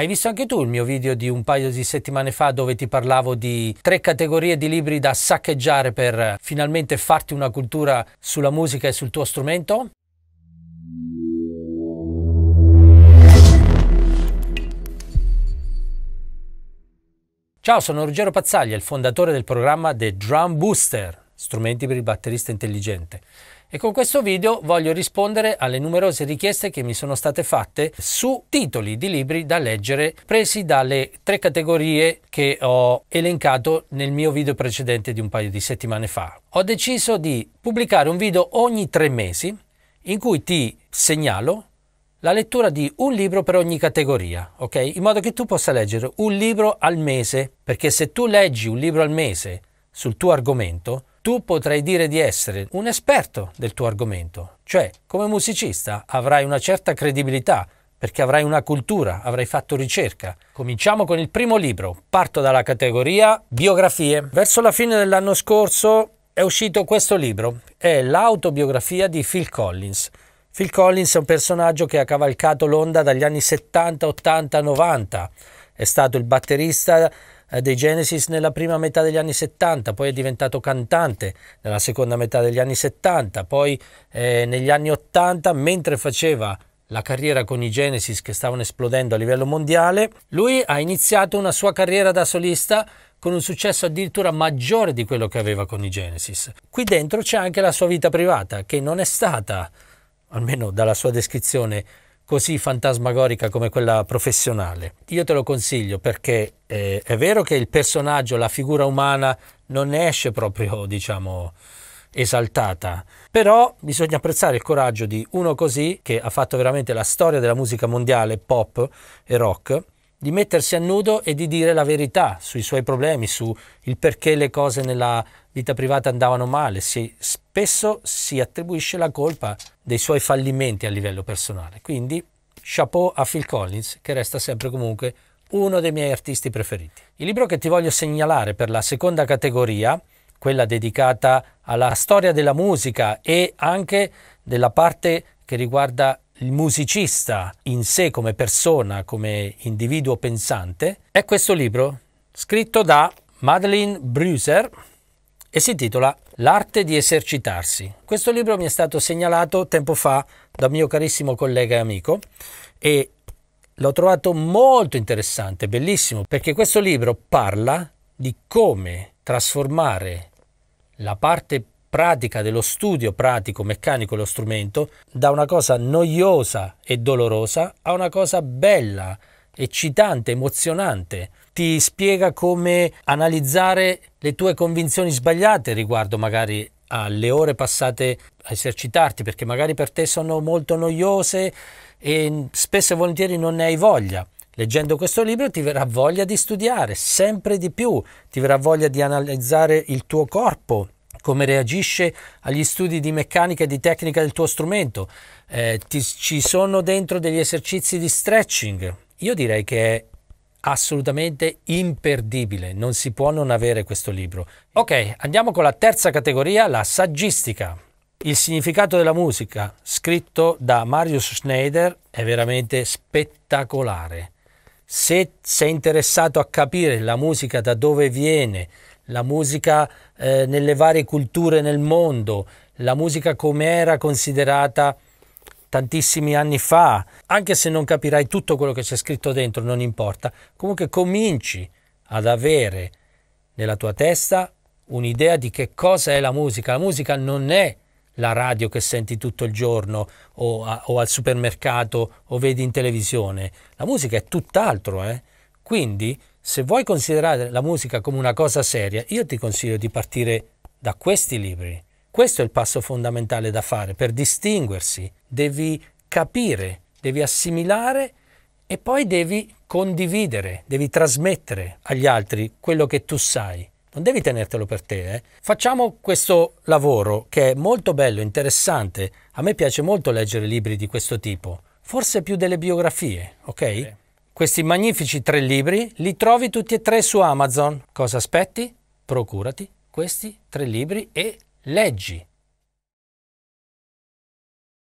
Hai visto anche tu il mio video di un paio di settimane fa dove ti parlavo di tre categorie di libri da saccheggiare per finalmente farti una cultura sulla musica e sul tuo strumento? Ciao, sono Ruggero Pazzaglia, il fondatore del programma The Drum Booster, strumenti per il batterista intelligente. E con questo video voglio rispondere alle numerose richieste che mi sono state fatte su titoli di libri da leggere presi dalle tre categorie che ho elencato nel mio video precedente di un paio di settimane fa. Ho deciso di pubblicare un video ogni tre mesi in cui ti segnalo la lettura di un libro per ogni categoria, ok? In modo che tu possa leggere un libro al mese, perché se tu leggi un libro al mese sul tuo argomento, tu potrai dire di essere un esperto del tuo argomento, cioè come musicista avrai una certa credibilità perché avrai una cultura, avrai fatto ricerca. Cominciamo con il primo libro, parto dalla categoria biografie. Verso la fine dell'anno scorso è uscito questo libro, è l'autobiografia di Phil Collins. Phil Collins è un personaggio che ha cavalcato l'onda dagli anni 70, 80, 90 è stato il batterista eh, dei Genesis nella prima metà degli anni 70, poi è diventato cantante nella seconda metà degli anni 70, poi eh, negli anni 80, mentre faceva la carriera con i Genesis che stavano esplodendo a livello mondiale, lui ha iniziato una sua carriera da solista con un successo addirittura maggiore di quello che aveva con i Genesis. Qui dentro c'è anche la sua vita privata, che non è stata, almeno dalla sua descrizione, così fantasmagorica come quella professionale. Io te lo consiglio perché eh, è vero che il personaggio, la figura umana non ne esce proprio, diciamo, esaltata, però bisogna apprezzare il coraggio di uno così che ha fatto veramente la storia della musica mondiale pop e rock di mettersi a nudo e di dire la verità sui suoi problemi, sul perché le cose nella vita privata andavano male. Si, spesso si attribuisce la colpa dei suoi fallimenti a livello personale. Quindi chapeau a Phil Collins, che resta sempre comunque uno dei miei artisti preferiti. Il libro che ti voglio segnalare per la seconda categoria, quella dedicata alla storia della musica e anche della parte che riguarda il musicista in sé come persona, come individuo pensante, è questo libro scritto da Madeleine Bruser, e si intitola L'arte di esercitarsi. Questo libro mi è stato segnalato tempo fa da mio carissimo collega e amico e l'ho trovato molto interessante, bellissimo, perché questo libro parla di come trasformare la parte pratica dello studio pratico meccanico dello strumento da una cosa noiosa e dolorosa a una cosa bella, eccitante, emozionante ti spiega come analizzare le tue convinzioni sbagliate riguardo magari alle ore passate a esercitarti, perché magari per te sono molto noiose e spesso e volentieri non ne hai voglia. Leggendo questo libro ti verrà voglia di studiare sempre di più, ti verrà voglia di analizzare il tuo corpo, come reagisce agli studi di meccanica e di tecnica del tuo strumento. Eh, ti, ci sono dentro degli esercizi di stretching. Io direi che è assolutamente imperdibile, non si può non avere questo libro. Ok, andiamo con la terza categoria, la saggistica. Il significato della musica, scritto da Marius Schneider, è veramente spettacolare. Se sei interessato a capire la musica da dove viene, la musica eh, nelle varie culture nel mondo, la musica come era considerata tantissimi anni fa, anche se non capirai tutto quello che c'è scritto dentro, non importa, comunque cominci ad avere nella tua testa un'idea di che cosa è la musica. La musica non è la radio che senti tutto il giorno o, a, o al supermercato o vedi in televisione. La musica è tutt'altro. Eh? Quindi, se vuoi considerare la musica come una cosa seria, io ti consiglio di partire da questi libri. Questo è il passo fondamentale da fare. Per distinguersi devi capire, devi assimilare e poi devi condividere, devi trasmettere agli altri quello che tu sai. Non devi tenertelo per te. Eh? Facciamo questo lavoro che è molto bello, interessante. A me piace molto leggere libri di questo tipo, forse più delle biografie, ok? Eh. Questi magnifici tre libri li trovi tutti e tre su Amazon. Cosa aspetti? Procurati questi tre libri e leggi